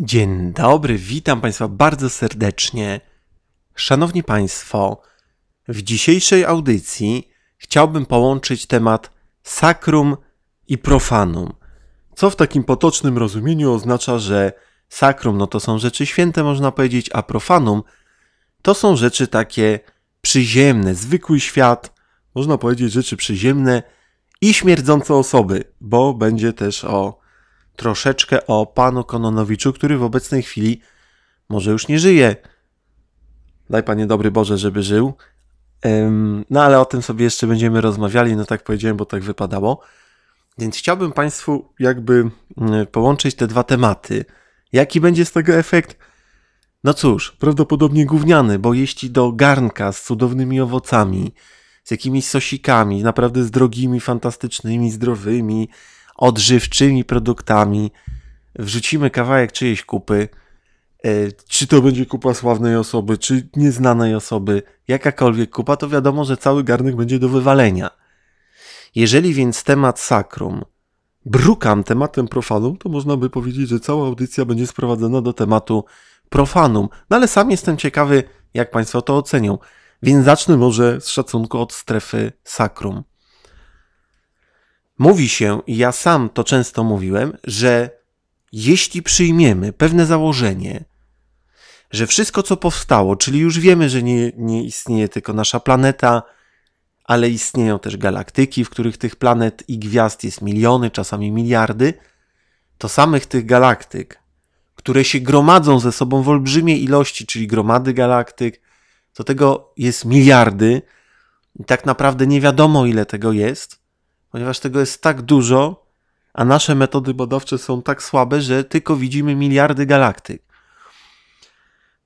Dzień dobry, witam Państwa bardzo serdecznie. Szanowni Państwo, w dzisiejszej audycji chciałbym połączyć temat sakrum i profanum, co w takim potocznym rozumieniu oznacza, że sakrum no to są rzeczy święte, można powiedzieć, a profanum to są rzeczy takie przyziemne, zwykły świat, można powiedzieć rzeczy przyziemne i śmierdzące osoby, bo będzie też o troszeczkę o panu Kononowiczu, który w obecnej chwili może już nie żyje. Daj panie dobry Boże, żeby żył. No ale o tym sobie jeszcze będziemy rozmawiali, no tak powiedziałem, bo tak wypadało. Więc chciałbym Państwu jakby mm, połączyć te dwa tematy. Jaki będzie z tego efekt? No cóż, prawdopodobnie gówniany, bo jeśli do garnka z cudownymi owocami, z jakimiś sosikami, naprawdę z drogimi, fantastycznymi, zdrowymi, odżywczymi produktami, wrzucimy kawałek czyjejś kupy, e, czy to będzie kupa sławnej osoby, czy nieznanej osoby, jakakolwiek kupa, to wiadomo, że cały garnek będzie do wywalenia. Jeżeli więc temat sakrum brukam tematem profanum, to można by powiedzieć, że cała audycja będzie sprowadzona do tematu profanum. No ale sam jestem ciekawy, jak Państwo to ocenią. Więc zacznę może z szacunku od strefy sakrum. Mówi się, i ja sam to często mówiłem, że jeśli przyjmiemy pewne założenie, że wszystko co powstało, czyli już wiemy, że nie, nie istnieje tylko nasza planeta, ale istnieją też galaktyki, w których tych planet i gwiazd jest miliony, czasami miliardy, to samych tych galaktyk, które się gromadzą ze sobą w olbrzymiej ilości, czyli gromady galaktyk, to tego jest miliardy i tak naprawdę nie wiadomo ile tego jest ponieważ tego jest tak dużo, a nasze metody badawcze są tak słabe, że tylko widzimy miliardy galaktyk.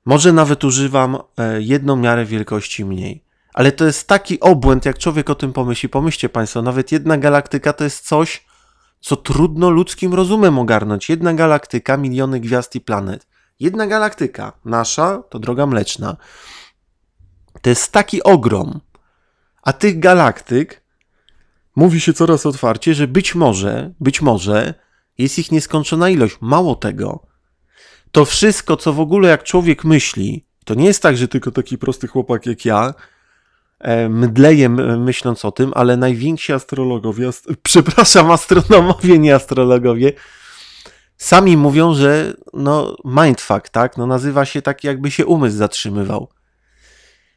Może nawet używam e, jedną miarę wielkości mniej. Ale to jest taki obłęd, jak człowiek o tym pomyśli. Pomyślcie Państwo, nawet jedna galaktyka to jest coś, co trudno ludzkim rozumem ogarnąć. Jedna galaktyka, miliony gwiazd i planet. Jedna galaktyka, nasza to droga mleczna. To jest taki ogrom. A tych galaktyk Mówi się coraz otwarcie, że być może, być może jest ich nieskończona ilość. Mało tego, to wszystko, co w ogóle jak człowiek myśli, to nie jest tak, że tylko taki prosty chłopak jak ja mdleje e, myśląc o tym, ale najwięksi astrologowie, ast przepraszam, astronomowie, nie astrologowie, sami mówią, że no mindfuck, tak? No nazywa się tak, jakby się umysł zatrzymywał.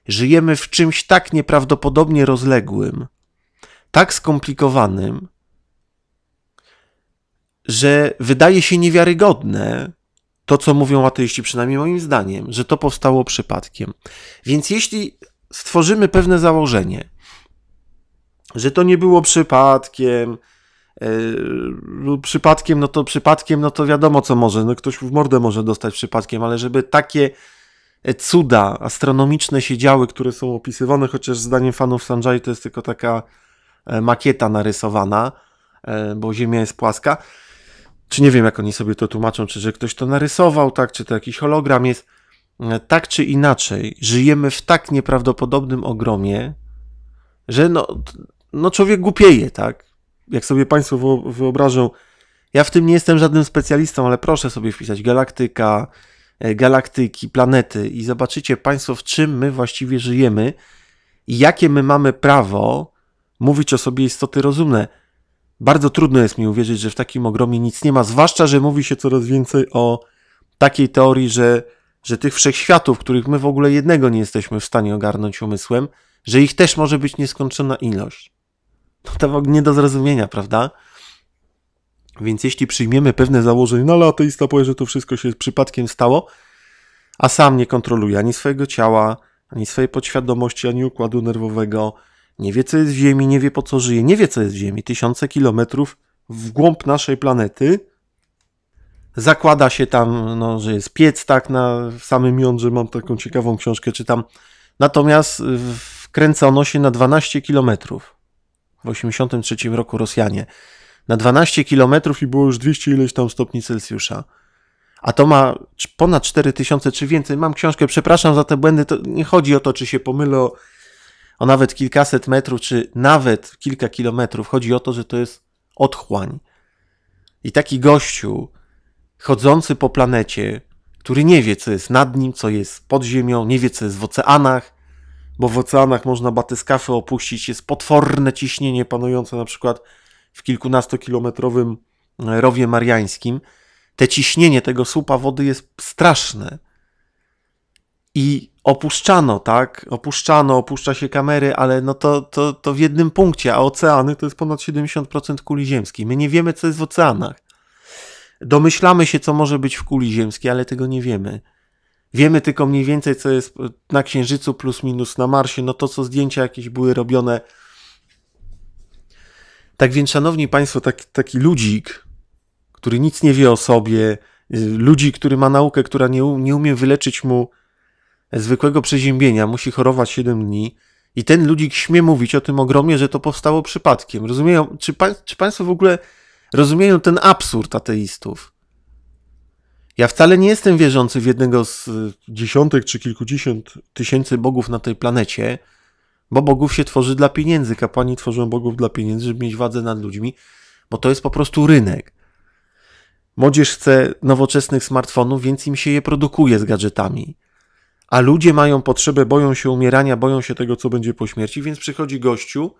Żyjemy w czymś tak nieprawdopodobnie rozległym, tak skomplikowanym, że wydaje się niewiarygodne to, co mówią ateiści, przynajmniej moim zdaniem, że to powstało przypadkiem. Więc jeśli stworzymy pewne założenie, że to nie było przypadkiem, e, przypadkiem, no to przypadkiem, no to wiadomo co może, no ktoś w mordę może dostać przypadkiem, ale żeby takie cuda astronomiczne się działy, które są opisywane, chociaż zdaniem fanów Sanjay to jest tylko taka E, makieta narysowana, e, bo Ziemia jest płaska. Czy nie wiem, jak oni sobie to tłumaczą, czy że ktoś to narysował, tak, czy to jakiś hologram jest. E, tak czy inaczej, żyjemy w tak nieprawdopodobnym ogromie, że no, no człowiek głupieje, tak? Jak sobie Państwo wyobrażą, ja w tym nie jestem żadnym specjalistą, ale proszę sobie wpisać galaktyka, galaktyki, planety i zobaczycie Państwo, w czym my właściwie żyjemy i jakie my mamy prawo mówić o sobie istoty rozumne. Bardzo trudno jest mi uwierzyć, że w takim ogromie nic nie ma, zwłaszcza, że mówi się coraz więcej o takiej teorii, że, że tych wszechświatów, których my w ogóle jednego nie jesteśmy w stanie ogarnąć umysłem, że ich też może być nieskończona ilość. No to nie do zrozumienia, prawda? Więc jeśli przyjmiemy pewne założenie, no ale ateista powie, że to wszystko się przypadkiem stało, a sam nie kontroluje ani swojego ciała, ani swojej podświadomości, ani układu nerwowego, nie wie, co jest w Ziemi, nie wie, po co żyje, nie wie, co jest w Ziemi. Tysiące kilometrów w głąb naszej planety. Zakłada się tam, no, że jest piec, tak, na w samym jądrze mam taką ciekawą książkę, czytam. Natomiast y, wkręcono się na 12 kilometrów. W 83 roku Rosjanie. Na 12 kilometrów i było już 200 ileś tam stopni Celsjusza a to ma ponad 4000 czy więcej. Mam książkę, przepraszam za te błędy, to nie chodzi o to, czy się pomylę o o nawet kilkaset metrów, czy nawet kilka kilometrów. Chodzi o to, że to jest otchłań. I taki gościu chodzący po planecie, który nie wie, co jest nad nim, co jest pod ziemią, nie wie, co jest w oceanach, bo w oceanach można batyskafy opuścić, jest potworne ciśnienie panujące na przykład w kilkunastokilometrowym e, rowie mariańskim. Te ciśnienie tego słupa wody jest straszne. I opuszczano, tak? Opuszczano, opuszcza się kamery, ale no to, to, to w jednym punkcie, a oceany to jest ponad 70% kuli ziemskiej. My nie wiemy, co jest w oceanach. Domyślamy się, co może być w kuli ziemskiej, ale tego nie wiemy. Wiemy tylko mniej więcej, co jest na Księżycu plus minus na Marsie, no to co zdjęcia jakieś były robione. Tak więc, szanowni państwo, tak, taki ludzik, który nic nie wie o sobie, y, ludzi, który ma naukę, która nie, nie umie wyleczyć mu zwykłego przeziębienia musi chorować 7 dni i ten ludzik śmie mówić o tym ogromie, że to powstało przypadkiem. Rozumieją, czy, pa, czy państwo w ogóle rozumieją ten absurd ateistów? Ja wcale nie jestem wierzący w jednego z y, dziesiątek czy kilkudziesiąt tysięcy bogów na tej planecie, bo bogów się tworzy dla pieniędzy. Kapłani tworzą bogów dla pieniędzy, żeby mieć władzę nad ludźmi, bo to jest po prostu rynek. Młodzież chce nowoczesnych smartfonów, więc im się je produkuje z gadżetami a ludzie mają potrzebę, boją się umierania, boją się tego, co będzie po śmierci, więc przychodzi gościu,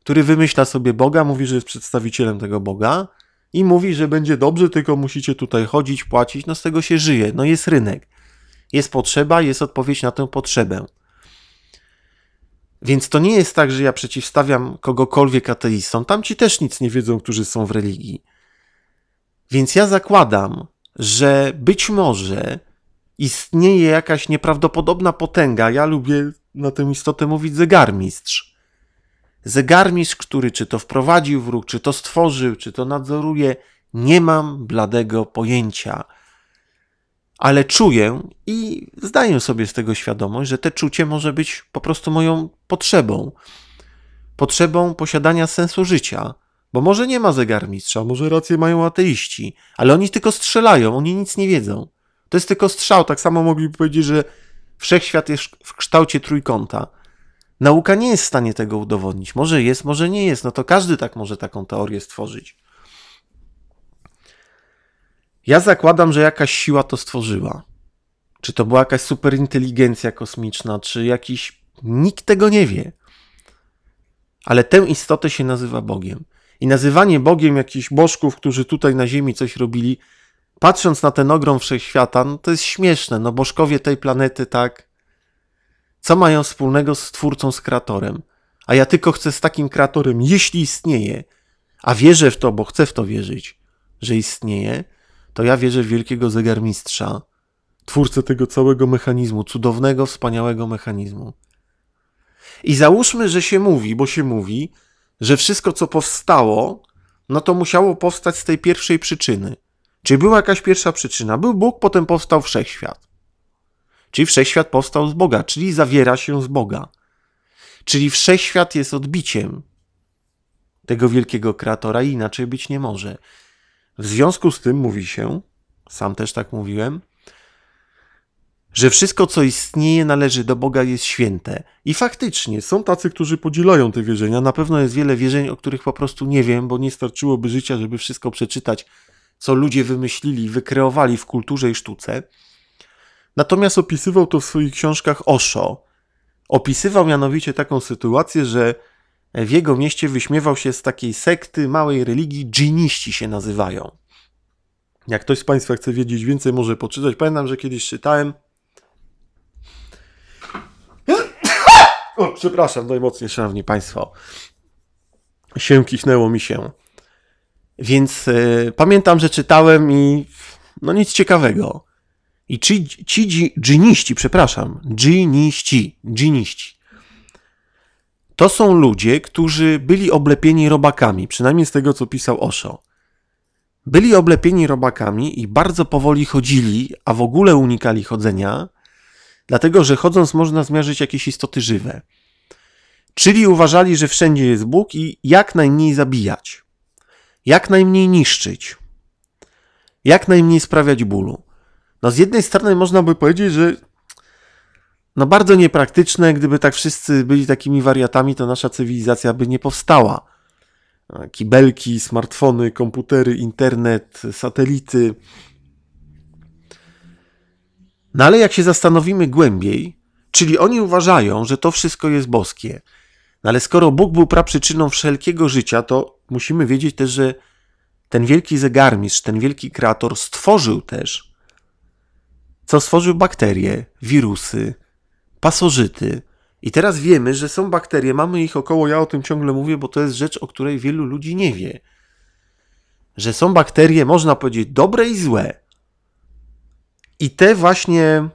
który wymyśla sobie Boga, mówi, że jest przedstawicielem tego Boga i mówi, że będzie dobrze, tylko musicie tutaj chodzić, płacić, no z tego się żyje, no jest rynek. Jest potrzeba, jest odpowiedź na tę potrzebę. Więc to nie jest tak, że ja przeciwstawiam kogokolwiek ateistom. Tamci też nic nie wiedzą, którzy są w religii. Więc ja zakładam, że być może istnieje jakaś nieprawdopodobna potęga. Ja lubię na tę istotę mówić zegarmistrz. Zegarmistrz, który czy to wprowadził wróg, czy to stworzył, czy to nadzoruje, nie mam bladego pojęcia. Ale czuję i zdaję sobie z tego świadomość, że te czucie może być po prostu moją potrzebą. Potrzebą posiadania sensu życia. Bo może nie ma zegarmistrza, może rację mają ateiści, ale oni tylko strzelają, oni nic nie wiedzą. To jest tylko strzał. Tak samo mogliby powiedzieć, że wszechświat jest w kształcie trójkąta. Nauka nie jest w stanie tego udowodnić. Może jest, może nie jest. No to każdy tak może taką teorię stworzyć. Ja zakładam, że jakaś siła to stworzyła. Czy to była jakaś superinteligencja kosmiczna, czy jakiś. Nikt tego nie wie. Ale tę istotę się nazywa Bogiem. I nazywanie Bogiem jakichś bożków, którzy tutaj na Ziemi coś robili, patrząc na ten ogrom wszechświata, no to jest śmieszne, no bożkowie tej planety, tak? Co mają wspólnego z twórcą, z kreatorem? A ja tylko chcę z takim kreatorem, jeśli istnieje, a wierzę w to, bo chcę w to wierzyć, że istnieje, to ja wierzę w wielkiego zegarmistrza, twórcę tego całego mechanizmu, cudownego, wspaniałego mechanizmu. I załóżmy, że się mówi, bo się mówi, że wszystko, co powstało, no to musiało powstać z tej pierwszej przyczyny. Czy była jakaś pierwsza przyczyna? Był Bóg, potem powstał wszechświat. Czyli wszechświat powstał z Boga, czyli zawiera się z Boga. Czyli wszechświat jest odbiciem tego wielkiego kreatora i inaczej być nie może. W związku z tym mówi się, sam też tak mówiłem, że wszystko, co istnieje, należy do Boga, jest święte. I faktycznie są tacy, którzy podzielają te wierzenia. Na pewno jest wiele wierzeń, o których po prostu nie wiem, bo nie starczyłoby życia, żeby wszystko przeczytać co ludzie wymyślili, wykreowali w kulturze i sztuce. Natomiast opisywał to w swoich książkach Osho. Opisywał mianowicie taką sytuację, że w jego mieście wyśmiewał się z takiej sekty małej religii, dżiniści się nazywają. Jak ktoś z Państwa chce wiedzieć więcej, może poczytać. Pamiętam, że kiedyś czytałem. O, przepraszam najmocniej, Szanowni Państwo. Się kichnęło mi się. Więc y, pamiętam, że czytałem i no nic ciekawego. I ci, ci dżiniści, przepraszam, dżiniści, dżiniści, to są ludzie, którzy byli oblepieni robakami, przynajmniej z tego, co pisał Osho. Byli oblepieni robakami i bardzo powoli chodzili, a w ogóle unikali chodzenia, dlatego że chodząc można zmierzyć jakieś istoty żywe. Czyli uważali, że wszędzie jest Bóg i jak najmniej zabijać jak najmniej niszczyć, jak najmniej sprawiać bólu. No z jednej strony można by powiedzieć, że no bardzo niepraktyczne, gdyby tak wszyscy byli takimi wariatami, to nasza cywilizacja by nie powstała. Kibelki, smartfony, komputery, internet, satelity. No ale jak się zastanowimy głębiej, czyli oni uważają, że to wszystko jest boskie, no ale skoro Bóg był praprzyczyną wszelkiego życia, to musimy wiedzieć też, że ten wielki zegarmistrz, ten wielki kreator stworzył też, co stworzył bakterie, wirusy, pasożyty. I teraz wiemy, że są bakterie, mamy ich około, ja o tym ciągle mówię, bo to jest rzecz, o której wielu ludzi nie wie. Że są bakterie, można powiedzieć, dobre i złe. I te właśnie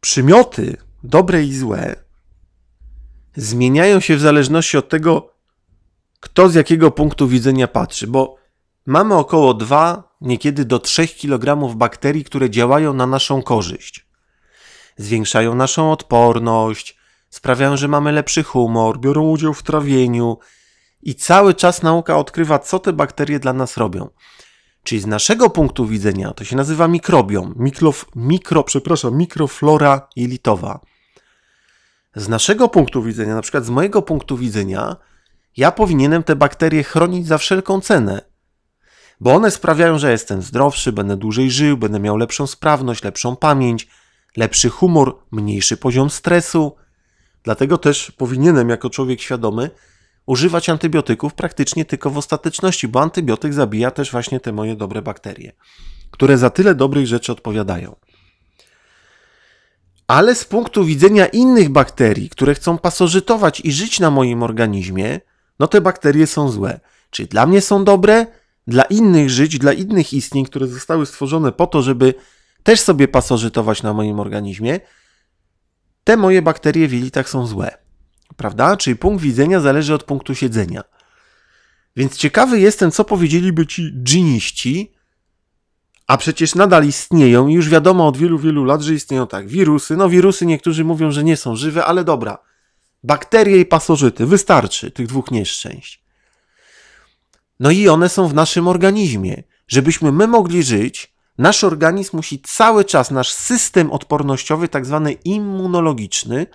przymioty, dobre i złe, zmieniają się w zależności od tego, kto z jakiego punktu widzenia patrzy, bo mamy około 2, niekiedy do 3 kg bakterii, które działają na naszą korzyść. Zwiększają naszą odporność, sprawiają, że mamy lepszy humor, biorą udział w trawieniu i cały czas nauka odkrywa, co te bakterie dla nas robią. Czyli z naszego punktu widzenia to się nazywa mikrobią, mikro, przepraszam, mikroflora jelitowa z naszego punktu widzenia, na przykład z mojego punktu widzenia, ja powinienem te bakterie chronić za wszelką cenę, bo one sprawiają, że jestem zdrowszy, będę dłużej żył, będę miał lepszą sprawność, lepszą pamięć, lepszy humor, mniejszy poziom stresu. Dlatego też powinienem, jako człowiek świadomy, używać antybiotyków praktycznie tylko w ostateczności, bo antybiotyk zabija też właśnie te moje dobre bakterie, które za tyle dobrych rzeczy odpowiadają ale z punktu widzenia innych bakterii, które chcą pasożytować i żyć na moim organizmie, no te bakterie są złe. Czy dla mnie są dobre, dla innych żyć, dla innych istnień, które zostały stworzone po to, żeby też sobie pasożytować na moim organizmie, te moje bakterie w jelitach są złe. Prawda? Czyli punkt widzenia zależy od punktu siedzenia. Więc ciekawy jestem, co powiedzieliby ci dżiniści, a przecież nadal istnieją i już wiadomo od wielu, wielu lat, że istnieją tak. Wirusy, no wirusy niektórzy mówią, że nie są żywe, ale dobra. Bakterie i pasożyty, wystarczy tych dwóch nieszczęść. No i one są w naszym organizmie. Żebyśmy my mogli żyć, nasz organizm musi cały czas, nasz system odpornościowy, tak zwany immunologiczny,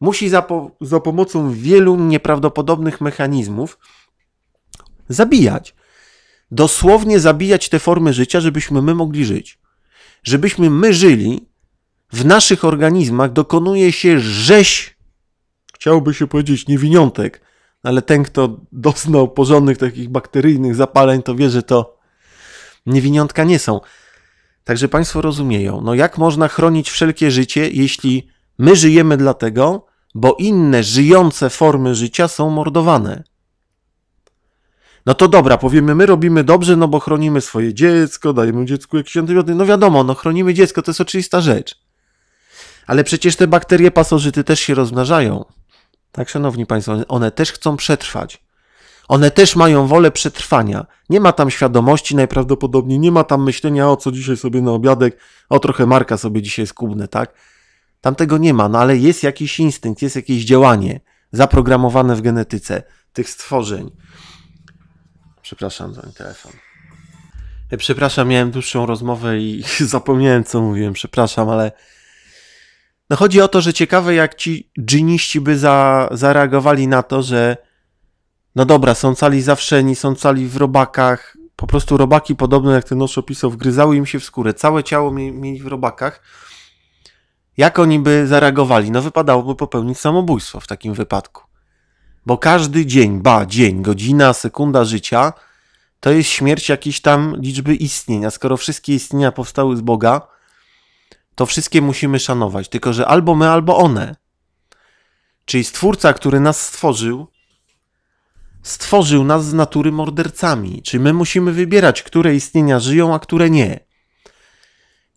musi za, po, za pomocą wielu nieprawdopodobnych mechanizmów zabijać dosłownie zabijać te formy życia, żebyśmy my mogli żyć. Żebyśmy my żyli, w naszych organizmach dokonuje się rzeź, chciałby się powiedzieć niewiniątek, ale ten, kto doznał porządnych takich bakteryjnych zapaleń, to wie, że to niewiniątka nie są. Także Państwo rozumieją, no jak można chronić wszelkie życie, jeśli my żyjemy dlatego, bo inne żyjące formy życia są mordowane no to dobra, powiemy, my robimy dobrze, no bo chronimy swoje dziecko, dajemy dziecku jakieś antybiotyki. No wiadomo, no chronimy dziecko, to jest oczywista rzecz. Ale przecież te bakterie pasożyty też się rozmnażają. Tak, szanowni państwo, one też chcą przetrwać. One też mają wolę przetrwania. Nie ma tam świadomości najprawdopodobniej, nie ma tam myślenia o co dzisiaj sobie na obiadek, o trochę marka sobie dzisiaj skubnę, tak? Tam tego nie ma, no ale jest jakiś instynkt, jest jakieś działanie zaprogramowane w genetyce tych stworzeń. Przepraszam za telefon. E, przepraszam, miałem dłuższą rozmowę i zapomniałem, co mówiłem. Przepraszam, ale. No chodzi o to, że ciekawe, jak ci dżiniści by za, zareagowali na to, że. No dobra, są cali zawszeni, są cali w robakach. Po prostu robaki, podobno jak ten nosz opisał, wgryzały im się w skórę. Całe ciało mieli w robakach. Jak oni by zareagowali? No wypadałoby popełnić samobójstwo w takim wypadku. Bo każdy dzień, ba, dzień, godzina, sekunda życia to jest śmierć jakiejś tam liczby istnień. A skoro wszystkie istnienia powstały z Boga, to wszystkie musimy szanować. Tylko, że albo my, albo one. Czyli Stwórca, który nas stworzył, stworzył nas z natury mordercami. Czy my musimy wybierać, które istnienia żyją, a które nie.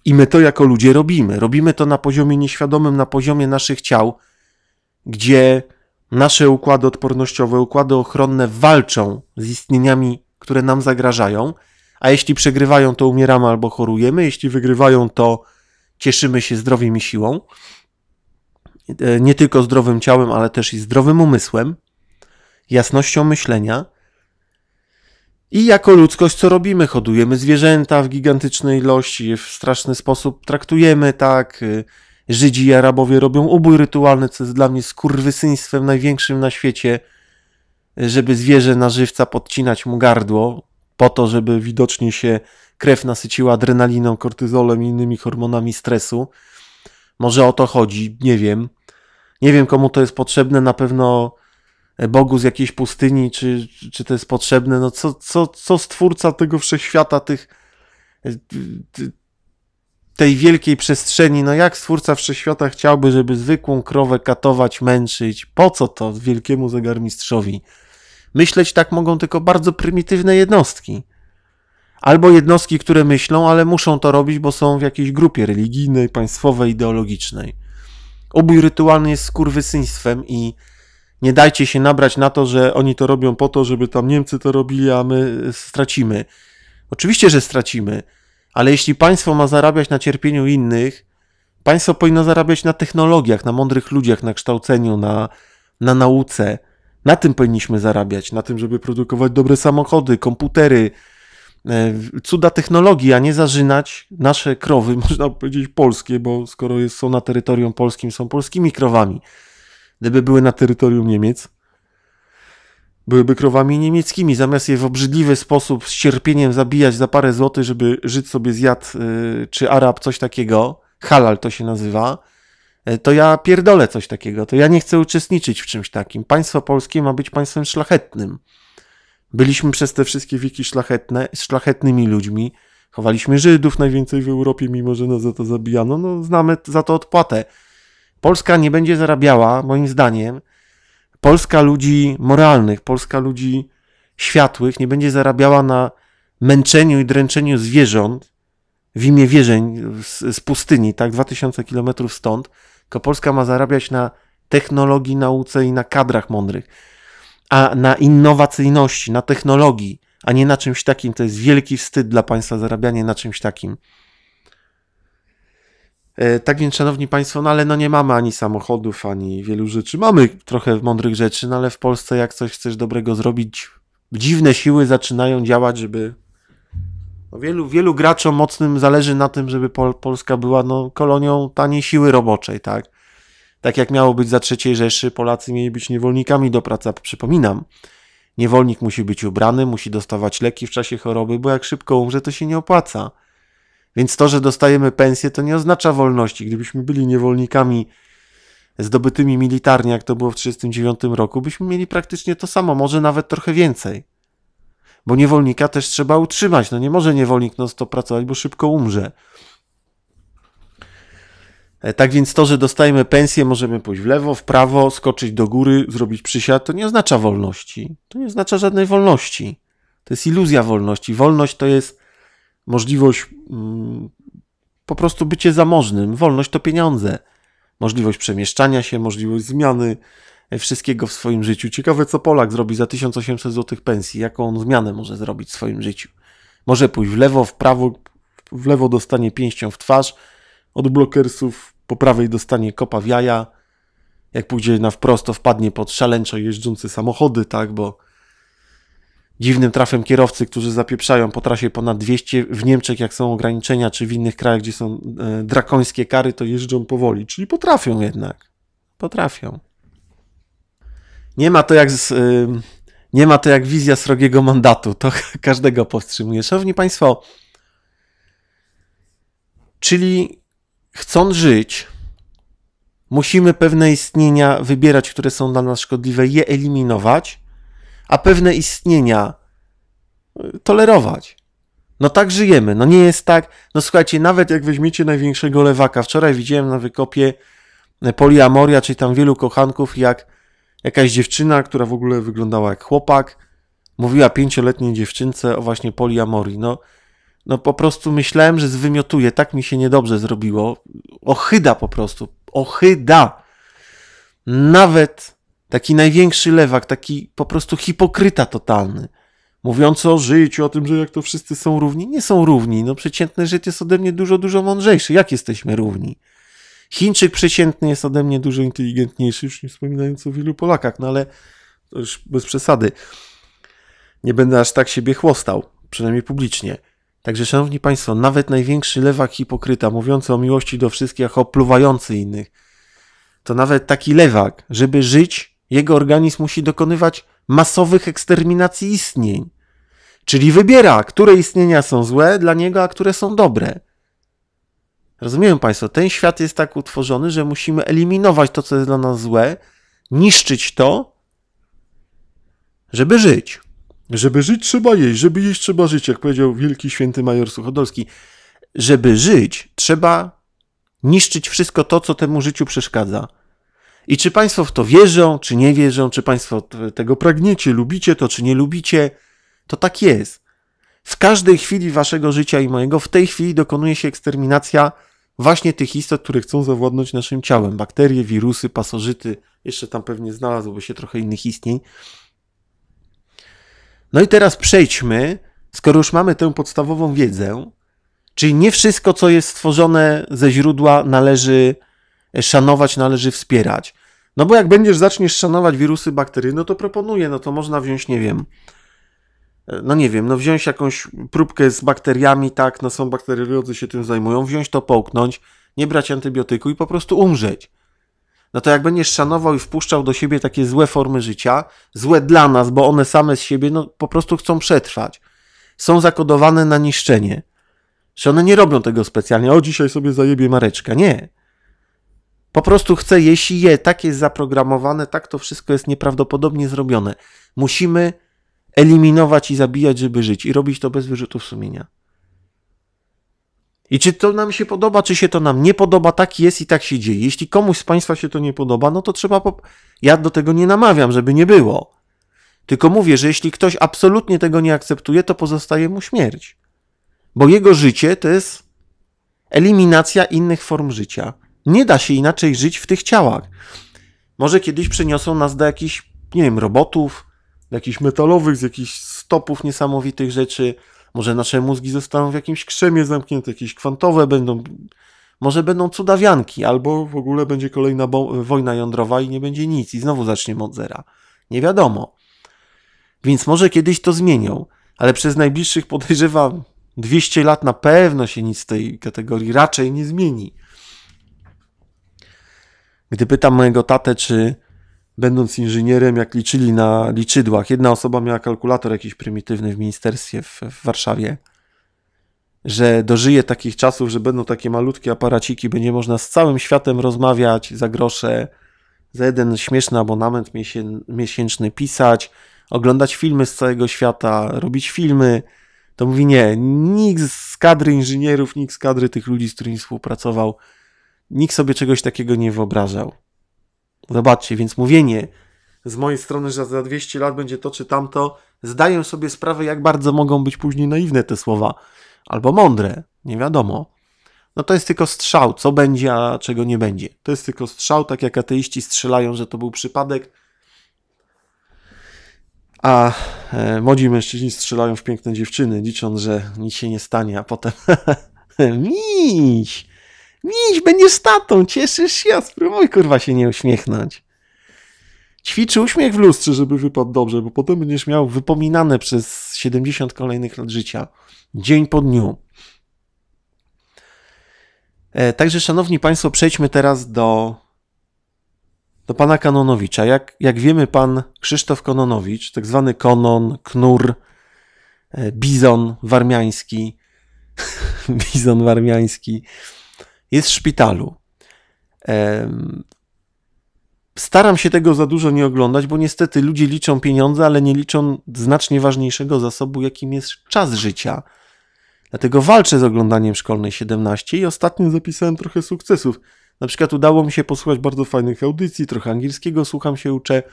I my to jako ludzie robimy. Robimy to na poziomie nieświadomym, na poziomie naszych ciał, gdzie Nasze układy odpornościowe, układy ochronne walczą z istnieniami, które nam zagrażają, a jeśli przegrywają, to umieramy albo chorujemy, jeśli wygrywają, to cieszymy się zdrowiem i siłą. E, nie tylko zdrowym ciałem, ale też i zdrowym umysłem, jasnością myślenia. I jako ludzkość, co robimy? Hodujemy zwierzęta w gigantycznej ilości, w straszny sposób traktujemy, tak y, Żydzi i Arabowie robią ubój rytualny, co jest dla mnie skurwysyństwem największym na świecie, żeby zwierzę na żywca podcinać mu gardło, po to, żeby widocznie się krew nasyciła adrenaliną, kortyzolem i innymi hormonami stresu. Może o to chodzi, nie wiem. Nie wiem, komu to jest potrzebne, na pewno Bogu z jakiejś pustyni, czy, czy to jest potrzebne. No co, co, co stwórca tego wszechświata, tych, tej wielkiej przestrzeni, no jak stwórca wszechświata chciałby, żeby zwykłą krowę katować, męczyć? Po co to wielkiemu zegarmistrzowi? Myśleć tak mogą tylko bardzo prymitywne jednostki. Albo jednostki, które myślą, ale muszą to robić, bo są w jakiejś grupie religijnej, państwowej, ideologicznej. Ubój rytualny jest skurwysyństwem i nie dajcie się nabrać na to, że oni to robią po to, żeby tam Niemcy to robili, a my stracimy. Oczywiście, że stracimy ale jeśli państwo ma zarabiać na cierpieniu innych, państwo powinno zarabiać na technologiach, na mądrych ludziach, na kształceniu, na, na nauce. Na tym powinniśmy zarabiać, na tym, żeby produkować dobre samochody, komputery, e, cuda technologii, a nie zażynać nasze krowy, można powiedzieć polskie, bo skoro są na terytorium polskim, są polskimi krowami. Gdyby były na terytorium Niemiec, byłyby krowami niemieckimi, zamiast je w obrzydliwy sposób z cierpieniem zabijać za parę złotych, żeby żyć sobie jad, y, czy Arab, coś takiego, halal to się nazywa, y, to ja pierdolę coś takiego, to ja nie chcę uczestniczyć w czymś takim. Państwo polskie ma być państwem szlachetnym. Byliśmy przez te wszystkie wieki szlachetne, szlachetnymi ludźmi, chowaliśmy Żydów najwięcej w Europie, mimo że nas za to zabijano, no znamy za to odpłatę. Polska nie będzie zarabiała, moim zdaniem, Polska ludzi moralnych, Polska ludzi światłych nie będzie zarabiała na męczeniu i dręczeniu zwierząt w imię wierzeń z, z pustyni, tak, 2000 km stąd, tylko Polska ma zarabiać na technologii, nauce i na kadrach mądrych, a na innowacyjności, na technologii, a nie na czymś takim. To jest wielki wstyd dla państwa zarabianie na czymś takim. E, tak więc, szanowni państwo, no ale no nie mamy ani samochodów, ani wielu rzeczy. Mamy trochę mądrych rzeczy, no ale w Polsce jak coś chcesz dobrego zrobić, dziwne siły zaczynają działać, żeby no wielu, wielu graczom mocnym zależy na tym, żeby Pol Polska była no, kolonią taniej siły roboczej, tak? Tak jak miało być za III Rzeszy, Polacy mieli być niewolnikami do pracy. Przypominam, niewolnik musi być ubrany, musi dostawać leki w czasie choroby, bo jak szybko umrze, to się nie opłaca. Więc to, że dostajemy pensję, to nie oznacza wolności. Gdybyśmy byli niewolnikami zdobytymi militarnie, jak to było w 1939 roku, byśmy mieli praktycznie to samo, może nawet trochę więcej. Bo niewolnika też trzeba utrzymać. No nie może niewolnik non pracować, bo szybko umrze. E, tak więc to, że dostajemy pensję, możemy pójść w lewo, w prawo, skoczyć do góry, zrobić przysiad, to nie oznacza wolności. To nie oznacza żadnej wolności. To jest iluzja wolności. Wolność to jest możliwość mm, po prostu bycie zamożnym. Wolność to pieniądze. Możliwość przemieszczania się, możliwość zmiany e, wszystkiego w swoim życiu. Ciekawe, co Polak zrobi za 1800 zł pensji, jaką on zmianę może zrobić w swoim życiu. Może pójść w lewo, w prawo, w lewo dostanie pięścią w twarz od blokersów, po prawej dostanie kopa w jaja. Jak pójdzie na wprost, to wpadnie pod szaleńczo jeżdżące samochody, tak, bo dziwnym trafem kierowcy, którzy zapieprzają po trasie ponad 200. W Niemczech, jak są ograniczenia, czy w innych krajach, gdzie są e, drakońskie kary, to jeżdżą powoli, czyli potrafią jednak. Potrafią. Nie ma to jak z, e, nie ma to jak wizja srogiego mandatu, to każdego powstrzymuje. Szanowni Państwo, czyli chcąc żyć, musimy pewne istnienia wybierać, które są dla nas szkodliwe, je eliminować, a pewne istnienia y, tolerować. No tak żyjemy, no nie jest tak. No słuchajcie, nawet jak weźmiecie największego lewaka, wczoraj widziałem na wykopie y, poliamoria, czyli tam wielu kochanków, jak jakaś dziewczyna, która w ogóle wyglądała jak chłopak, mówiła pięcioletniej dziewczynce o właśnie poliamorii. No, no po prostu myślałem, że zwymiotuję, tak mi się niedobrze zrobiło. Ochyda po prostu, ochyda. Nawet Taki największy lewak, taki po prostu hipokryta totalny. Mówiąc o życiu, o tym, że jak to wszyscy są równi. Nie są równi. No przeciętny Żyd jest ode mnie dużo, dużo mądrzejszy. Jak jesteśmy równi? Chińczyk przeciętny jest ode mnie dużo inteligentniejszy, już nie wspominając o wielu Polakach, no ale to już bez przesady. Nie będę aż tak siebie chłostał, przynajmniej publicznie. Także, szanowni państwo, nawet największy lewak hipokryta, mówiący o miłości do wszystkich, opluwający innych, to nawet taki lewak, żeby żyć, jego organizm musi dokonywać masowych eksterminacji istnień. Czyli wybiera, które istnienia są złe dla niego, a które są dobre. Rozumieją Państwo, ten świat jest tak utworzony, że musimy eliminować to, co jest dla nas złe, niszczyć to, żeby żyć. Żeby żyć trzeba jeść, żeby jeść trzeba żyć, jak powiedział wielki święty major Suchodolski. Żeby żyć trzeba niszczyć wszystko to, co temu życiu przeszkadza. I czy Państwo w to wierzą, czy nie wierzą, czy Państwo tego pragniecie, lubicie to, czy nie lubicie, to tak jest. W każdej chwili Waszego życia i mojego, w tej chwili dokonuje się eksterminacja właśnie tych istot, które chcą zawładnąć naszym ciałem. Bakterie, wirusy, pasożyty, jeszcze tam pewnie znalazłoby się trochę innych istnień. No i teraz przejdźmy, skoro już mamy tę podstawową wiedzę, czyli nie wszystko, co jest stworzone ze źródła, należy szanować, należy wspierać. No bo jak będziesz, zaczniesz szanować wirusy, bakterie, no to proponuję, no to można wziąć, nie wiem, e, no nie wiem, no wziąć jakąś próbkę z bakteriami, tak, no są bakteriolodzy się tym zajmują, wziąć to, połknąć, nie brać antybiotyku i po prostu umrzeć. No to jak będziesz szanował i wpuszczał do siebie takie złe formy życia, złe dla nas, bo one same z siebie, no po prostu chcą przetrwać. Są zakodowane na niszczenie. Czy one nie robią tego specjalnie, o dzisiaj sobie zajebie mareczka. Nie. Po prostu chce jeść je. Tak jest zaprogramowane, tak to wszystko jest nieprawdopodobnie zrobione. Musimy eliminować i zabijać, żeby żyć i robić to bez wyrzutów sumienia. I czy to nam się podoba, czy się to nam nie podoba, tak jest i tak się dzieje. Jeśli komuś z Państwa się to nie podoba, no to trzeba. Po... Ja do tego nie namawiam, żeby nie było. Tylko mówię, że jeśli ktoś absolutnie tego nie akceptuje, to pozostaje mu śmierć. Bo jego życie to jest eliminacja innych form życia. Nie da się inaczej żyć w tych ciałach. Może kiedyś przeniosą nas do jakichś, nie wiem, robotów, do jakichś metalowych, z jakichś stopów niesamowitych rzeczy. Może nasze mózgi zostaną w jakimś krzemie zamknięte, jakieś kwantowe będą. Może będą cudawianki, albo w ogóle będzie kolejna wojna jądrowa i nie będzie nic, i znowu zaczniemy od zera. Nie wiadomo. Więc może kiedyś to zmienią, ale przez najbliższych podejrzewam 200 lat na pewno się nic z tej kategorii raczej nie zmieni. Gdy pytam mojego tatę, czy będąc inżynierem, jak liczyli na liczydłach, jedna osoba miała kalkulator jakiś prymitywny w ministerstwie w, w Warszawie, że dożyje takich czasów, że będą takie malutkie aparaciki, będzie można z całym światem rozmawiać za grosze, za jeden śmieszny abonament miesięczny pisać, oglądać filmy z całego świata, robić filmy. To mówi nie, nikt z kadry inżynierów, nikt z kadry tych ludzi, z którymi współpracował, Nikt sobie czegoś takiego nie wyobrażał. Zobaczcie, więc mówienie z mojej strony, że za 200 lat będzie to czy tamto, zdaję sobie sprawę, jak bardzo mogą być później naiwne te słowa, albo mądre, nie wiadomo. No to jest tylko strzał, co będzie, a czego nie będzie. To jest tylko strzał, tak jak ateiści strzelają, że to był przypadek, a e, młodzi mężczyźni strzelają w piękne dziewczyny, licząc, że nic się nie stanie, a potem miś! Miś, będziesz tatą, cieszysz się? A spróbuj kurwa się nie uśmiechnąć. Ćwiczy uśmiech w lustrze, żeby wypadł dobrze, bo potem będziesz miał wypominane przez 70 kolejnych lat życia, dzień po dniu. E, także, szanowni państwo, przejdźmy teraz do, do pana Kanonowicza. Jak, jak wiemy, pan Krzysztof Kononowicz, tak zwany Konon, Knur, e, Bizon Warmiański, Bizon Warmiański, jest w szpitalu. Staram się tego za dużo nie oglądać, bo niestety ludzie liczą pieniądze, ale nie liczą znacznie ważniejszego zasobu, jakim jest czas życia. Dlatego walczę z oglądaniem szkolnej 17 i ostatnio zapisałem trochę sukcesów. Na przykład udało mi się posłuchać bardzo fajnych audycji, trochę angielskiego słucham się, uczę,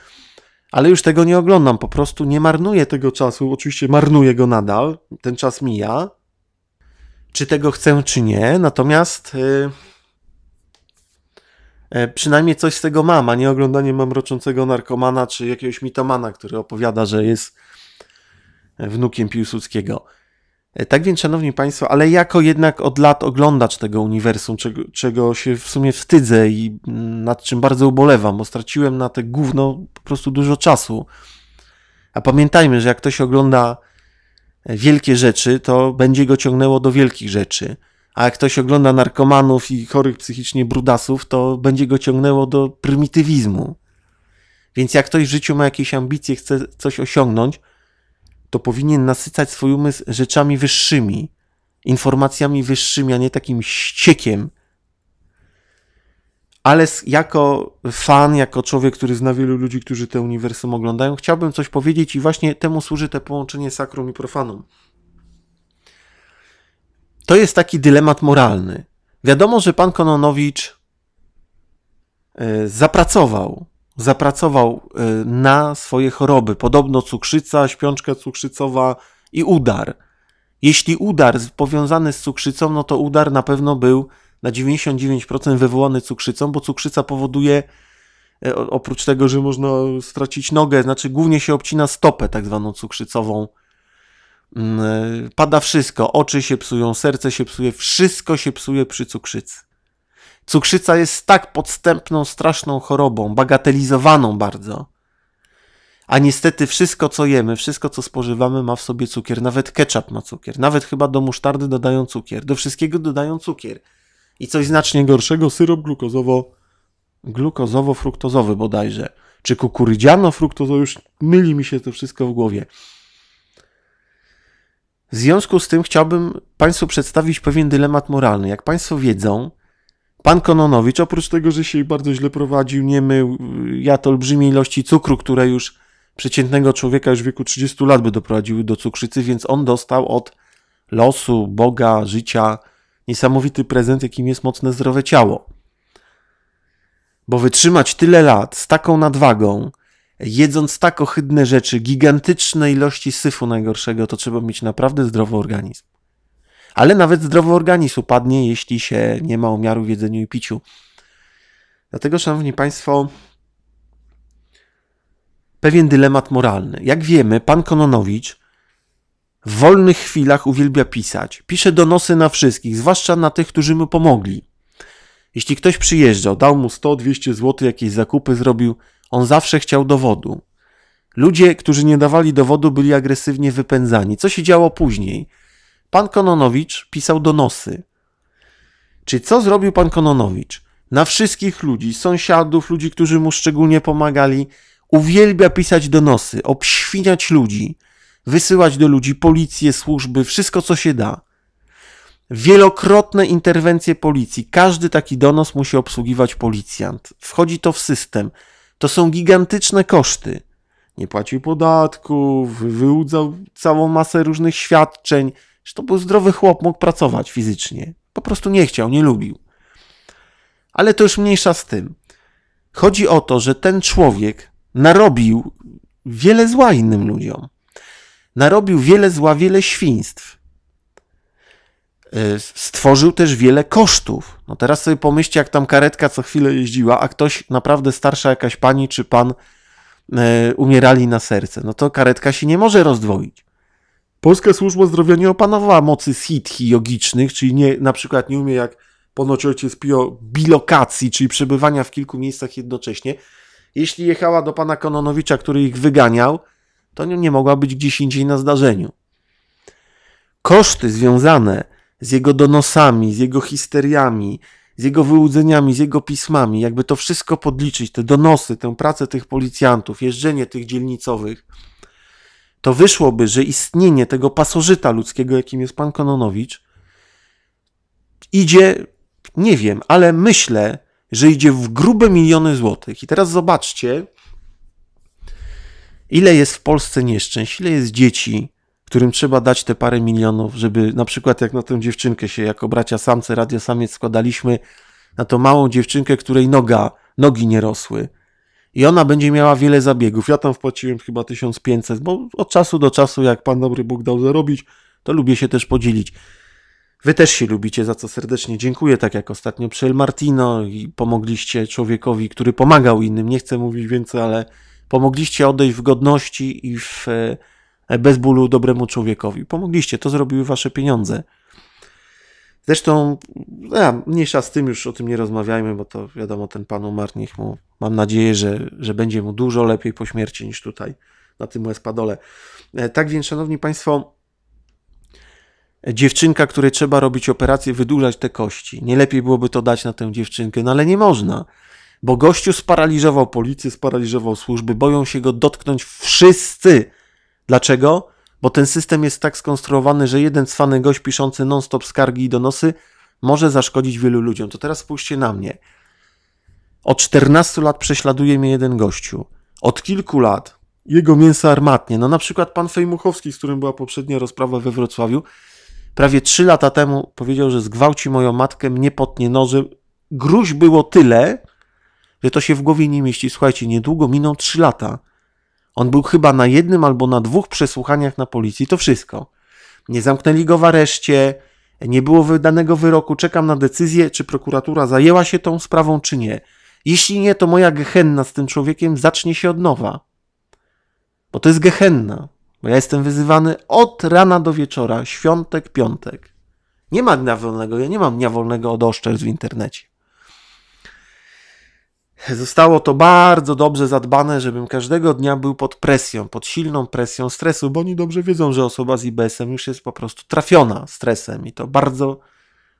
ale już tego nie oglądam. Po prostu nie marnuję tego czasu. Oczywiście marnuję go nadal, ten czas mija, czy tego chcę, czy nie. Natomiast y, e, przynajmniej coś z tego mam, a nie oglądanie mamroczącego narkomana czy jakiegoś mitomana, który opowiada, że jest wnukiem Piłsudskiego. E, tak więc, szanowni państwo, ale jako jednak od lat oglądacz tego uniwersum, czego, czego się w sumie wstydzę i mm, nad czym bardzo ubolewam, bo straciłem na te gówno po prostu dużo czasu. A pamiętajmy, że jak ktoś ogląda wielkie rzeczy, to będzie go ciągnęło do wielkich rzeczy. A jak ktoś ogląda narkomanów i chorych psychicznie brudasów, to będzie go ciągnęło do prymitywizmu. Więc jak ktoś w życiu ma jakieś ambicje, chce coś osiągnąć, to powinien nasycać swój umysł rzeczami wyższymi, informacjami wyższymi, a nie takim ściekiem ale jako fan, jako człowiek, który zna wielu ludzi, którzy te uniwersum oglądają, chciałbym coś powiedzieć i właśnie temu służy to połączenie sakrum i profanum. To jest taki dylemat moralny. Wiadomo, że pan Kononowicz e, zapracował, zapracował e, na swoje choroby. Podobno cukrzyca, śpiączka cukrzycowa i udar. Jeśli udar powiązany z cukrzycą, no to udar na pewno był na 99% wywołany cukrzycą, bo cukrzyca powoduje e, oprócz tego, że można stracić nogę, znaczy głównie się obcina stopę tak zwaną cukrzycową. Mm, e, pada wszystko, oczy się psują, serce się psuje, wszystko się psuje przy cukrzycy. Cukrzyca jest tak podstępną, straszną chorobą, bagatelizowaną bardzo. A niestety wszystko, co jemy, wszystko, co spożywamy, ma w sobie cukier. Nawet ketchup ma cukier. Nawet chyba do musztardy dodają cukier. Do wszystkiego dodają cukier i coś znacznie gorszego, syrop glukozowo, glukozowo-fruktozowy bodajże, czy kukurydziano-fruktozowy, już myli mi się to wszystko w głowie. W związku z tym chciałbym Państwu przedstawić pewien dylemat moralny. Jak Państwo wiedzą, pan Kononowicz, oprócz tego, że się bardzo źle prowadził, nie mył, jadł olbrzymie ilości cukru, które już przeciętnego człowieka już w wieku 30 lat by doprowadziły do cukrzycy, więc on dostał od losu, Boga, życia, niesamowity prezent, jakim jest mocne zdrowe ciało. Bo wytrzymać tyle lat z taką nadwagą, jedząc tak ohydne rzeczy, gigantyczne ilości syfu najgorszego, to trzeba mieć naprawdę zdrowy organizm. Ale nawet zdrowy organizm upadnie, jeśli się nie ma umiaru w jedzeniu i piciu. Dlatego, szanowni państwo, pewien dylemat moralny. Jak wiemy, pan Kononowicz w wolnych chwilach uwielbia pisać. Pisze donosy na wszystkich, zwłaszcza na tych, którzy mu pomogli. Jeśli ktoś przyjeżdżał, dał mu 100-200 zł, jakieś zakupy zrobił, on zawsze chciał dowodu. Ludzie, którzy nie dawali dowodu, byli agresywnie wypędzani. Co się działo później? Pan Kononowicz pisał donosy. Czy co zrobił pan Kononowicz? Na wszystkich ludzi, sąsiadów, ludzi, którzy mu szczególnie pomagali, uwielbia pisać donosy, obświniać ludzi wysyłać do ludzi policję, służby, wszystko co się da. Wielokrotne interwencje policji. Każdy taki donos musi obsługiwać policjant. Wchodzi to w system. To są gigantyczne koszty. Nie płacił podatków, wyłudzał całą masę różnych świadczeń. Że to był zdrowy chłop, mógł pracować fizycznie. Po prostu nie chciał, nie lubił. Ale to już mniejsza z tym. Chodzi o to, że ten człowiek narobił wiele zła innym ludziom narobił wiele zła, wiele świństw. Y, stworzył też wiele kosztów. No teraz sobie pomyślcie, jak tam karetka co chwilę jeździła, a ktoś naprawdę starsza jakaś pani czy pan y, umierali na serce. No to karetka się nie może rozdwoić. Polska służba zdrowia nie opanowała mocy sitki jogicznych, czyli nie, na przykład nie umie jak ponoć ojciec Pio bilokacji, czyli przebywania w kilku miejscach jednocześnie. Jeśli jechała do pana Kononowicza, który ich wyganiał, to nie mogła być gdzieś indziej na zdarzeniu. Koszty związane z jego donosami, z jego histeriami, z jego wyłudzeniami, z jego pismami, jakby to wszystko podliczyć, te donosy, tę pracę tych policjantów, jeżdżenie tych dzielnicowych, to wyszłoby, że istnienie tego pasożyta ludzkiego, jakim jest pan Kononowicz, idzie, nie wiem, ale myślę, że idzie w grube miliony złotych. I teraz zobaczcie, Ile jest w Polsce nieszczęść, ile jest dzieci, którym trzeba dać te parę milionów, żeby na przykład jak na tę dziewczynkę się jako bracia samce, radio samiec składaliśmy, na tą małą dziewczynkę, której noga, nogi nie rosły. I ona będzie miała wiele zabiegów. Ja tam wpłaciłem chyba 1500, bo od czasu do czasu, jak Pan Dobry Bóg dał zarobić, to lubię się też podzielić. Wy też się lubicie, za co serdecznie dziękuję, tak jak ostatnio przy El Martino i pomogliście człowiekowi, który pomagał innym. Nie chcę mówić więcej, ale Pomogliście odejść w godności i w, e, bez bólu dobremu człowiekowi. Pomogliście, to zrobiły wasze pieniądze. Zresztą, ja, mniejsza z tym już o tym nie rozmawiajmy, bo to wiadomo, ten pan umarł, niech mu, mam nadzieję, że, że będzie mu dużo lepiej po śmierci niż tutaj, na tym Espadole. E, tak więc, szanowni państwo, dziewczynka, której trzeba robić operację, wydłużać te kości. Nie lepiej byłoby to dać na tę dziewczynkę, no ale nie można bo gościu sparaliżował policję, sparaliżował służby, boją się go dotknąć wszyscy. Dlaczego? Bo ten system jest tak skonstruowany, że jeden cwany gość piszący non-stop skargi i donosy może zaszkodzić wielu ludziom. To teraz spójrzcie na mnie. Od 14 lat prześladuje mnie jeden gościu. Od kilku lat jego mięso armatnie. No na przykład pan Fejmuchowski, z którym była poprzednia rozprawa we Wrocławiu, prawie 3 lata temu powiedział, że zgwałci moją matkę, mnie potnie nożem. Gruź było tyle, że to się w głowie nie mieści. Słuchajcie, niedługo miną 3 lata. On był chyba na jednym albo na dwóch przesłuchaniach na policji, to wszystko. Nie zamknęli go w areszcie, nie było wydanego wyroku, czekam na decyzję, czy prokuratura zajęła się tą sprawą, czy nie. Jeśli nie, to moja gehenna z tym człowiekiem zacznie się od nowa. Bo to jest gehenna, bo ja jestem wyzywany od rana do wieczora, świątek, piątek. Nie ma dnia wolnego, ja nie mam dnia wolnego od oszczerstw w internecie. Zostało to bardzo dobrze zadbane, żebym każdego dnia był pod presją, pod silną presją stresu, bo oni dobrze wiedzą, że osoba z IBS-em już jest po prostu trafiona stresem i to bardzo,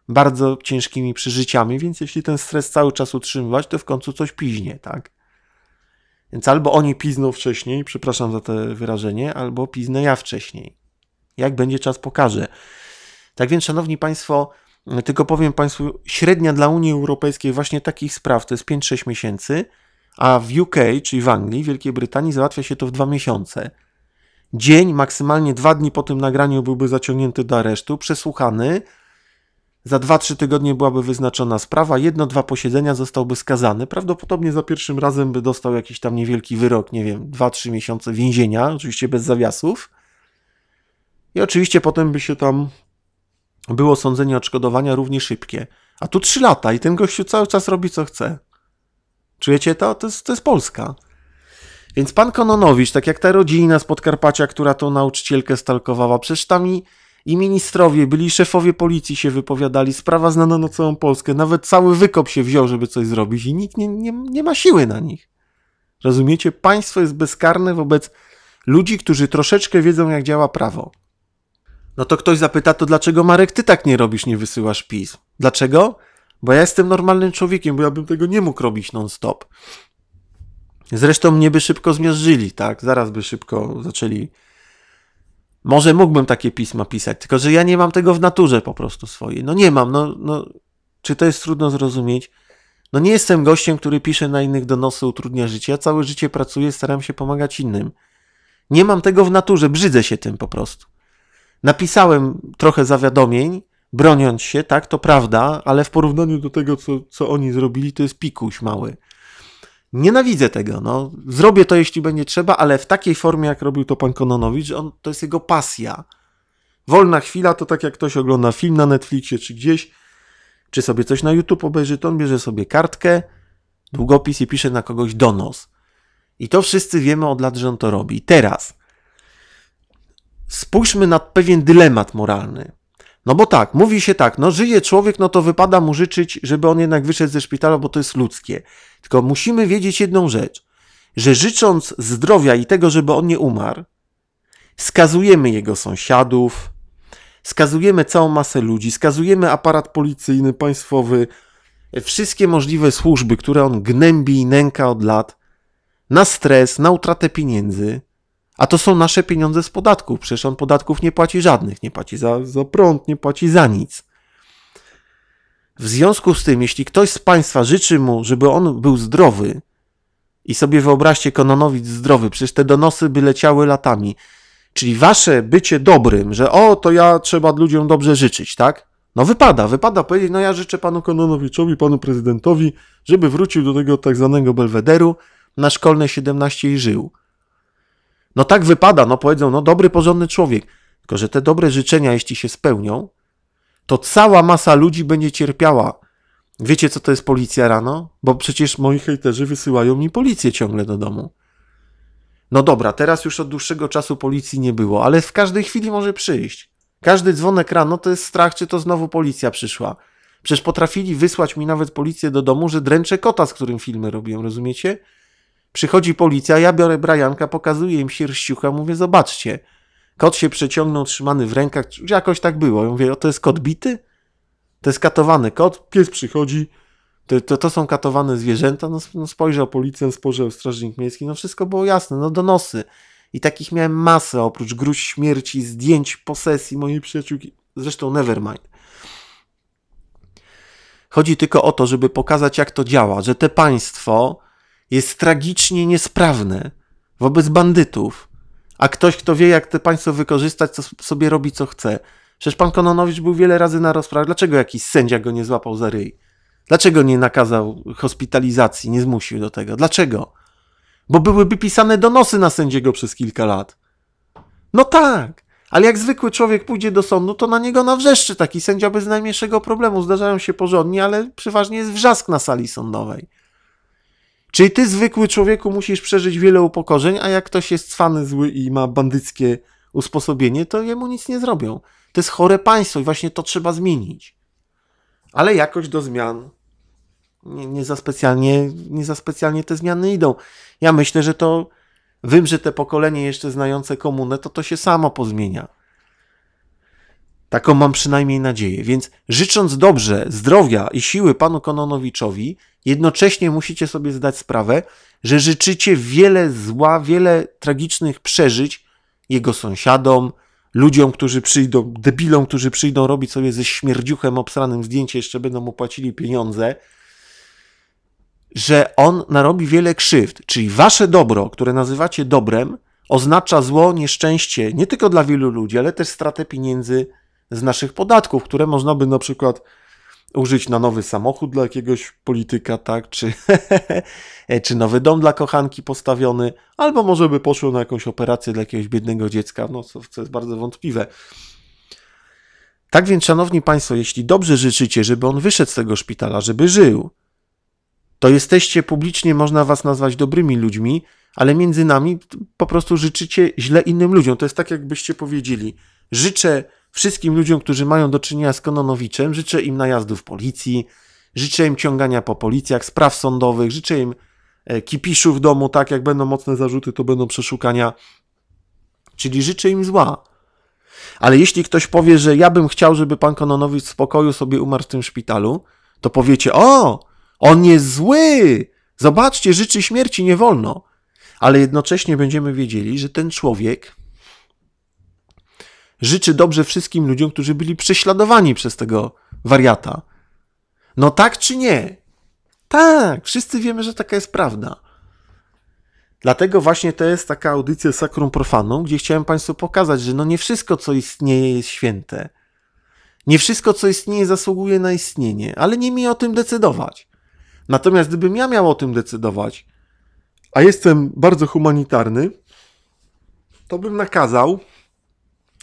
bardzo ciężkimi przeżyciami, więc jeśli ten stres cały czas utrzymywać, to w końcu coś piźnie, tak? Więc albo oni pizną wcześniej, przepraszam za to wyrażenie, albo piznę ja wcześniej. Jak będzie czas, pokażę. Tak więc, szanowni państwo, tylko powiem Państwu, średnia dla Unii Europejskiej właśnie takich spraw to jest 5-6 miesięcy, a w UK, czyli w Anglii, Wielkiej Brytanii załatwia się to w dwa miesiące. Dzień, maksymalnie dwa dni po tym nagraniu byłby zaciągnięty do aresztu, przesłuchany. Za 2-3 tygodnie byłaby wyznaczona sprawa, jedno, dwa posiedzenia zostałby skazany. Prawdopodobnie za pierwszym razem by dostał jakiś tam niewielki wyrok, nie wiem, 2-3 miesiące więzienia, oczywiście bez zawiasów. I oczywiście potem by się tam było sądzenie odszkodowania równie szybkie. A tu trzy lata i ten gościu cały czas robi co chce. Czujecie to? To jest, to jest Polska. Więc pan Kononowicz, tak jak ta rodzina z Podkarpacia, która tą nauczycielkę stalkowała, przecież tam i, i ministrowie byli, szefowie policji się wypowiadali, sprawa znana na całą Polskę, nawet cały wykop się wziął, żeby coś zrobić i nikt nie, nie, nie ma siły na nich. Rozumiecie? Państwo jest bezkarne wobec ludzi, którzy troszeczkę wiedzą, jak działa prawo no to ktoś zapyta, to dlaczego Marek, ty tak nie robisz, nie wysyłasz pism? Dlaczego? Bo ja jestem normalnym człowiekiem, bo ja bym tego nie mógł robić non-stop. Zresztą mnie by szybko zmierzyli, tak? Zaraz by szybko zaczęli. Może mógłbym takie pisma pisać, tylko że ja nie mam tego w naturze po prostu swojej. No nie mam, no, no czy to jest trudno zrozumieć? No nie jestem gościem, który pisze na innych donosy, utrudnia życie. Ja całe życie pracuję, staram się pomagać innym. Nie mam tego w naturze, brzydzę się tym po prostu. Napisałem trochę zawiadomień, broniąc się, tak, to prawda, ale w porównaniu do tego, co, co oni zrobili, to jest pikuś mały. Nienawidzę tego, no. Zrobię to, jeśli będzie trzeba, ale w takiej formie, jak robił to pan Kononowicz, on, to jest jego pasja. Wolna chwila to tak jak ktoś ogląda film na Netflixie czy gdzieś, czy sobie coś na YouTube obejrzy, to on bierze sobie kartkę, długopis i pisze na kogoś donos. I to wszyscy wiemy od lat, że on to robi. Teraz spójrzmy na pewien dylemat moralny. No bo tak, mówi się tak, no żyje człowiek, no to wypada mu życzyć, żeby on jednak wyszedł ze szpitala, bo to jest ludzkie. Tylko musimy wiedzieć jedną rzecz, że życząc zdrowia i tego, żeby on nie umarł, skazujemy jego sąsiadów, skazujemy całą masę ludzi, skazujemy aparat policyjny, państwowy, wszystkie możliwe służby, które on gnębi i nęka od lat, na stres, na utratę pieniędzy, a to są nasze pieniądze z podatków. Przecież on podatków nie płaci żadnych. Nie płaci za, za prąd, nie płaci za nic. W związku z tym, jeśli ktoś z Państwa życzy mu, żeby on był zdrowy, i sobie wyobraźcie Kononowicz zdrowy, przecież te donosy by leciały latami. Czyli wasze bycie dobrym, że o, to ja trzeba ludziom dobrze życzyć, tak? No wypada, wypada powiedzieć, no ja życzę panu Kononowiczowi, panu prezydentowi, żeby wrócił do tego tak zwanego belwederu na szkolne 17 i żył. No tak wypada, no powiedzą, no dobry, porządny człowiek. Tylko, że te dobre życzenia, jeśli się spełnią, to cała masa ludzi będzie cierpiała. Wiecie, co to jest policja rano? Bo przecież moi hejterzy wysyłają mi policję ciągle do domu. No dobra, teraz już od dłuższego czasu policji nie było, ale w każdej chwili może przyjść. Każdy dzwonek rano to jest strach, czy to znowu policja przyszła. Przecież potrafili wysłać mi nawet policję do domu, że dręczę kota, z którym filmy robiłem, rozumiecie? Przychodzi policja, ja biorę Brianka, pokazuję im sierściucha, mówię, zobaczcie. Kot się przeciągnął, trzymany w rękach, jakoś tak było. Ja mówię, o to jest kot bity? To jest katowany kot, pies przychodzi, to, to, to są katowane zwierzęta, no, no spojrzał policjant, spojrzał strażnik miejski, no wszystko było jasne, no donosy. I takich miałem masę, oprócz gruź śmierci, zdjęć posesji mojej przyjaciółki, zresztą nevermind. Chodzi tylko o to, żeby pokazać, jak to działa, że te państwo jest tragicznie niesprawne, wobec bandytów, a ktoś, kto wie, jak te państwo wykorzystać, to sobie robi co chce. Przecież pan Kononowicz był wiele razy na rozprawach. Dlaczego jakiś sędzia go nie złapał za ryj? Dlaczego nie nakazał hospitalizacji, nie zmusił do tego? Dlaczego? Bo byłyby pisane donosy na sędziego przez kilka lat. No tak, ale jak zwykły człowiek pójdzie do sądu, to na niego nawrzeszczy taki sędzia bez najmniejszego problemu. Zdarzają się porządni, ale przeważnie jest wrzask na sali sądowej. Czyli ty, zwykły człowieku, musisz przeżyć wiele upokorzeń, a jak ktoś jest cwany, zły i ma bandyckie usposobienie, to jemu nic nie zrobią. To jest chore państwo i właśnie to trzeba zmienić. Ale jakoś do zmian nie, nie, za, specjalnie, nie za specjalnie te zmiany idą. Ja myślę, że to wymrze te pokolenie jeszcze znające komunę, to to się samo pozmienia. Taką mam przynajmniej nadzieję. Więc życząc dobrze zdrowia i siły panu Kononowiczowi, jednocześnie musicie sobie zdać sprawę, że życzycie wiele zła, wiele tragicznych przeżyć jego sąsiadom, ludziom, którzy przyjdą, debilom, którzy przyjdą robić sobie ze śmierdziuchem obsranym zdjęcie, jeszcze będą mu płacili pieniądze, że on narobi wiele krzywd. Czyli wasze dobro, które nazywacie dobrem, oznacza zło, nieszczęście nie tylko dla wielu ludzi, ale też stratę pieniędzy, z naszych podatków, które można by na przykład użyć na nowy samochód dla jakiegoś polityka, tak, czy, czy nowy dom dla kochanki postawiony, albo może by poszło na jakąś operację dla jakiegoś biednego dziecka, no co, co jest bardzo wątpliwe. Tak więc, szanowni państwo, jeśli dobrze życzycie, żeby on wyszedł z tego szpitala, żeby żył, to jesteście publicznie, można was nazwać dobrymi ludźmi, ale między nami po prostu życzycie źle innym ludziom. To jest tak, jakbyście powiedzieli: Życzę Wszystkim ludziom, którzy mają do czynienia z Kononowiczem, życzę im najazdów policji, życzę im ciągania po policjach, spraw sądowych, życzę im e, kipiszu w domu, tak jak będą mocne zarzuty, to będą przeszukania. Czyli życzę im zła. Ale jeśli ktoś powie, że ja bym chciał, żeby pan Kononowicz w spokoju sobie umarł w tym szpitalu, to powiecie, o, on jest zły, zobaczcie, życzy śmierci nie wolno. Ale jednocześnie będziemy wiedzieli, że ten człowiek życzy dobrze wszystkim ludziom, którzy byli prześladowani przez tego wariata. No tak czy nie? Tak, wszyscy wiemy, że taka jest prawda. Dlatego właśnie to jest taka audycja Sakrum Profanum, gdzie chciałem Państwu pokazać, że no nie wszystko, co istnieje, jest święte. Nie wszystko, co istnieje, zasługuje na istnienie, ale nie mi o tym decydować. Natomiast gdybym ja miał o tym decydować, a jestem bardzo humanitarny, to bym nakazał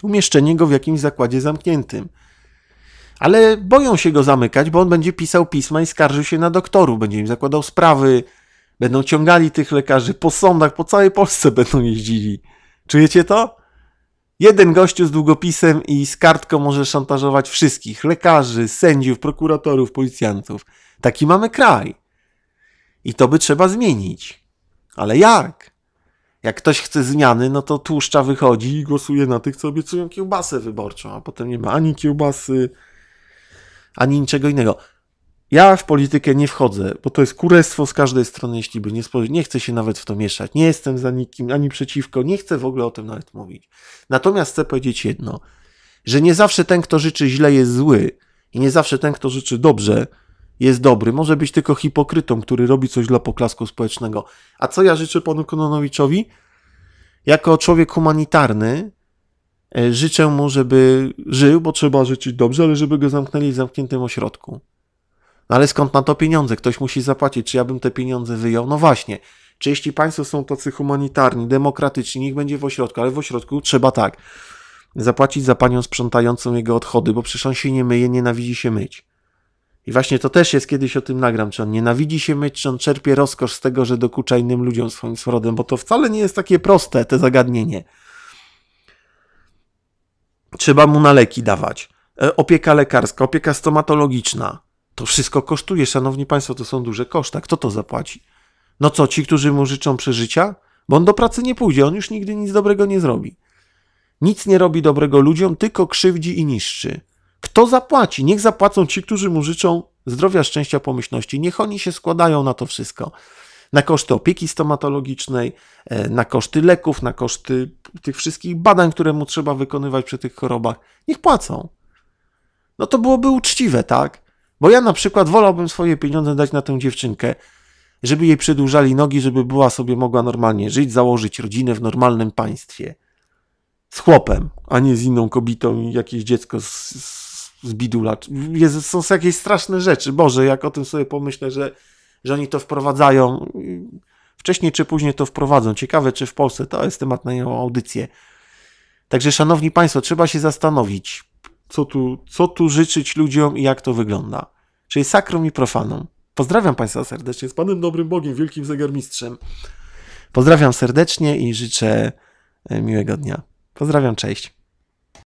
umieszczenie go w jakimś zakładzie zamkniętym. Ale boją się go zamykać, bo on będzie pisał pisma i skarżył się na doktorów, będzie im zakładał sprawy, będą ciągali tych lekarzy po sądach, po całej Polsce będą jeździli. Czujecie to? Jeden gościu z długopisem i z kartką może szantażować wszystkich: lekarzy, sędziów, prokuratorów, policjantów. Taki mamy kraj. I to by trzeba zmienić. Ale jak? jak ktoś chce zmiany, no to tłuszcza wychodzi i głosuje na tych, co obiecują kiełbasę wyborczą, a potem nie ma ani kiełbasy, ani niczego innego. Ja w politykę nie wchodzę, bo to jest kurestwo z każdej strony, jeśli by nie spojrzeć. Nie chcę się nawet w to mieszać. Nie jestem za nikim ani przeciwko, nie chcę w ogóle o tym nawet mówić. Natomiast chcę powiedzieć jedno, że nie zawsze ten, kto życzy źle, jest zły i nie zawsze ten, kto życzy dobrze, jest dobry. Może być tylko hipokrytą, który robi coś dla poklasku społecznego. A co ja życzę panu Kononowiczowi? Jako człowiek humanitarny e, życzę mu, żeby żył, bo trzeba życzyć dobrze, ale żeby go zamknęli w zamkniętym ośrodku. No ale skąd na to pieniądze? Ktoś musi zapłacić. Czy ja bym te pieniądze wyjął? No właśnie. Czy jeśli państwo są tacy humanitarni, demokratyczni, niech będzie w ośrodku, ale w ośrodku trzeba tak. Zapłacić za panią sprzątającą jego odchody, bo przecież on się nie myje, nienawidzi się myć. I właśnie to też jest, kiedyś o tym nagram, czy on nienawidzi się myć, czy on czerpie rozkosz z tego, że dokucza innym ludziom swoim swrodem, bo to wcale nie jest takie proste, te zagadnienie. Trzeba mu na leki dawać. E, opieka lekarska, opieka stomatologiczna. To wszystko kosztuje, szanowni państwo, to są duże koszta. Kto to zapłaci? No co, ci, którzy mu życzą przeżycia? Bo on do pracy nie pójdzie, on już nigdy nic dobrego nie zrobi. Nic nie robi dobrego ludziom, tylko krzywdzi i niszczy. Kto zapłaci? Niech zapłacą ci, którzy mu życzą zdrowia, szczęścia, pomyślności. Niech oni się składają na to wszystko. Na koszty opieki stomatologicznej, e, na koszty leków, na koszty tych wszystkich badań, które mu trzeba wykonywać przy tych chorobach. Niech płacą. No to byłoby uczciwe, tak? Bo ja na przykład wolałbym swoje pieniądze dać na tę dziewczynkę, żeby jej przedłużali nogi, żeby była sobie mogła normalnie żyć, założyć rodzinę w normalnym państwie. Z chłopem, a nie z inną kobietą i jakieś dziecko z, z z bidula. są jakieś straszne rzeczy. Boże, jak o tym sobie pomyślę, że, że oni to wprowadzają. Wcześniej czy później to wprowadzą. Ciekawe, czy w Polsce to jest temat na inną audycję. Także, szanowni państwo, trzeba się zastanowić, co tu, co tu życzyć ludziom i jak to wygląda. Czyli sakrum i profanum. Pozdrawiam państwa serdecznie z Panem Dobrym Bogiem, wielkim zegarmistrzem. Pozdrawiam serdecznie i życzę e, miłego dnia. Pozdrawiam, cześć.